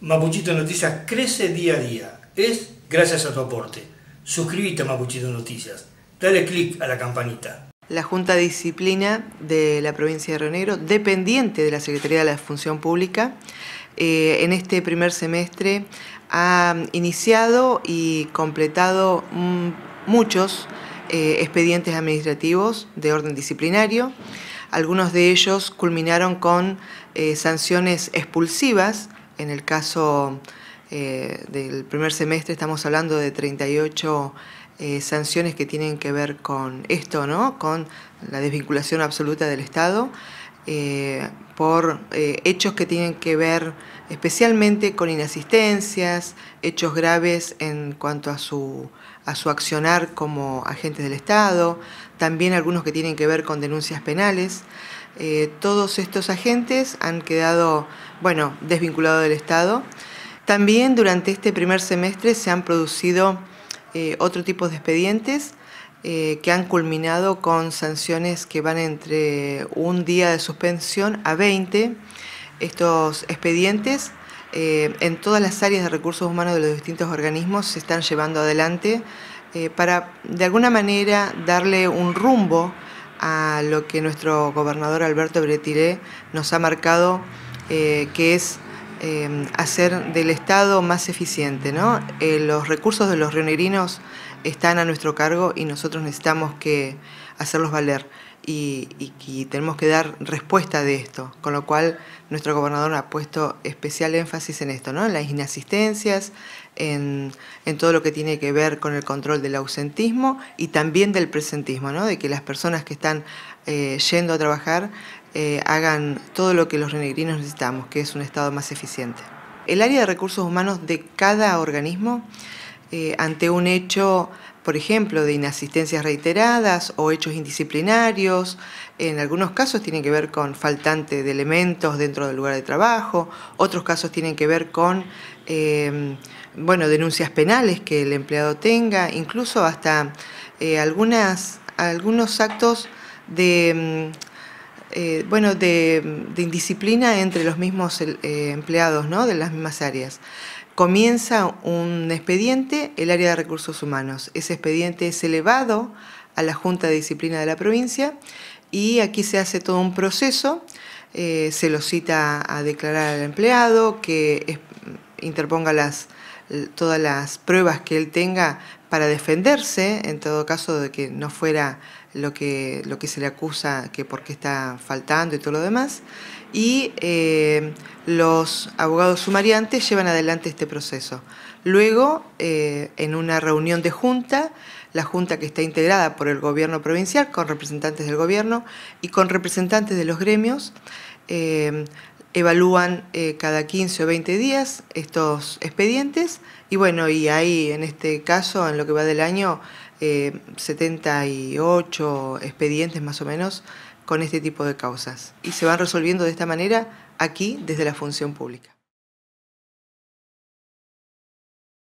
Mapuchito Noticias crece día a día. Es gracias a tu aporte. Suscríbete a Mapuchito Noticias. Dale click a la campanita. La Junta de Disciplina de la provincia de Río Negro, dependiente de la Secretaría de la Función Pública, eh, en este primer semestre ha iniciado y completado mm, muchos eh, expedientes administrativos de orden disciplinario. Algunos de ellos culminaron con eh, sanciones expulsivas en el caso eh, del primer semestre estamos hablando de 38 eh, sanciones que tienen que ver con esto, ¿no? con la desvinculación absoluta del Estado. Eh, por eh, hechos que tienen que ver especialmente con inasistencias, hechos graves en cuanto a su, a su accionar como agentes del Estado, también algunos que tienen que ver con denuncias penales. Eh, todos estos agentes han quedado, bueno, desvinculados del Estado. También durante este primer semestre se han producido otro tipo de expedientes eh, que han culminado con sanciones que van entre un día de suspensión a 20. Estos expedientes eh, en todas las áreas de recursos humanos de los distintos organismos se están llevando adelante eh, para de alguna manera darle un rumbo a lo que nuestro gobernador Alberto Bretiré nos ha marcado, que es Em, hacer del Estado más eficiente. ¿no? Eh, los recursos de los rionegrinos están a nuestro cargo y nosotros necesitamos que hacerlos valer y, tenemos que dar respuesta de esto, con lo cual nuestro gobernador ha puesto especial énfasis en esto, ¿no? en las inasistencias, en, todo lo que tiene que ver con el control del ausentismo y también del presentismo, ¿no? de que las personas que están eh, yendo a trabajar eh, hagan todo lo que los renegrinos necesitamos, que es un Estado más eficiente. El área de recursos humanos de cada organismo, eh, ante un hecho, por ejemplo, de inasistencias reiteradas o hechos indisciplinarios, en algunos casos tienen que ver con faltante de elementos dentro del lugar de trabajo, otros casos tienen que ver con eh, bueno, denuncias penales que el empleado tenga, incluso hasta algunas, algunos actos de mm, eh, bueno, de, indisciplina entre los mismos eh, empleados ¿no? de las mismas áreas. Comienza un expediente, el área de recursos humanos. Ese expediente es elevado a la Junta de Disciplina de la provincia y aquí se hace todo un proceso. Eh, se lo cita a declarar al empleado, que interponga las, todas las pruebas que él tenga para defenderse, en todo caso de que no fuera lo que, lo que se le acusa que por qué está faltando y todo lo demás. Y eh, los abogados sumariantes llevan adelante este proceso. Luego, eh, en una reunión de junta, la junta que está integrada por el gobierno provincial, con representantes del gobierno y con representantes de los gremios, eh, evalúan eh, cada 15 o 20 días estos expedientes y bueno, y hay en este caso, en lo que va del año, 78 eh, expedientes más o menos con este tipo de causas y se van resolviendo de esta manera aquí desde la función pública.